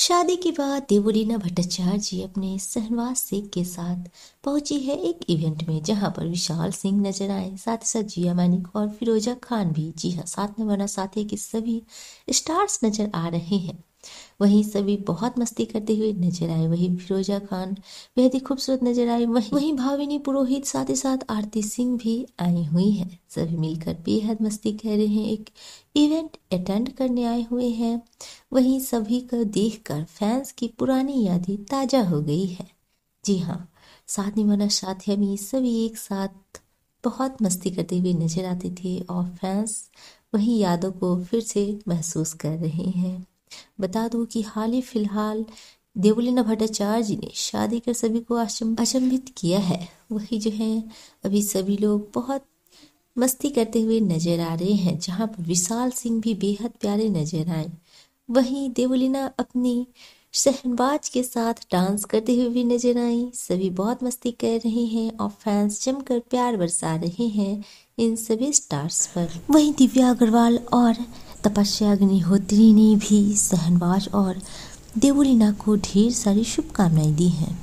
शादी के बाद देवोलीना भट्टाचार्य जी अपने सहनवास सिंह के साथ पहुंची है एक इवेंट में जहां पर विशाल सिंह नजर आए साथ ही साथ जिया मानिक और फिरोजा खान भी जी हाँ साथ में बना साथी के सभी स्टार्स नजर आ रहे हैं वहीं सभी बहुत मस्ती करते हुए नजर आए वहीं फिरोजा खान बेहद ही खूबसूरत नजर आई वहीं वहीं भाविनी पुरोहित साथ ही साथ आरती सिंह भी आई हुई हैं सभी मिलकर बेहद मस्ती कर रहे हैं एक इवेंट अटेंड करने आए हुए हैं वहीं सभी को देखकर फैंस की पुरानी यादें ताजा हो गई है जी हाँ साथ निभाना साथिया भी सभी एक साथ बहुत मस्ती करते हुए नजर आते थे और फैंस वही यादों को फिर से महसूस कर रहे हैं बता दूं कि हाल ही फिलहाल देवलीना भट्टाचार्य जी ने शादी कर सभी को अचंभित किया है वही जो है अभी सभी लोग बहुत मस्ती करते हुए नजर आ रहे हैं जहां पर विशाल सिंह भी बेहद प्यारे नजर आए वहीं देवलीना अपनी शहनवाज के साथ डांस करते हुए भी नजर आई सभी बहुत मस्ती कर रहे हैं और फैंस जमकर प्यार बरसा रहे हैं इन सभी स्टार्स पर वहीं दिव्या अग्रवाल और तपस्या अग्निहोत्री ने भी सहनवाज और देवोलीना को ढेर सारी शुभकामनाएं दी हैं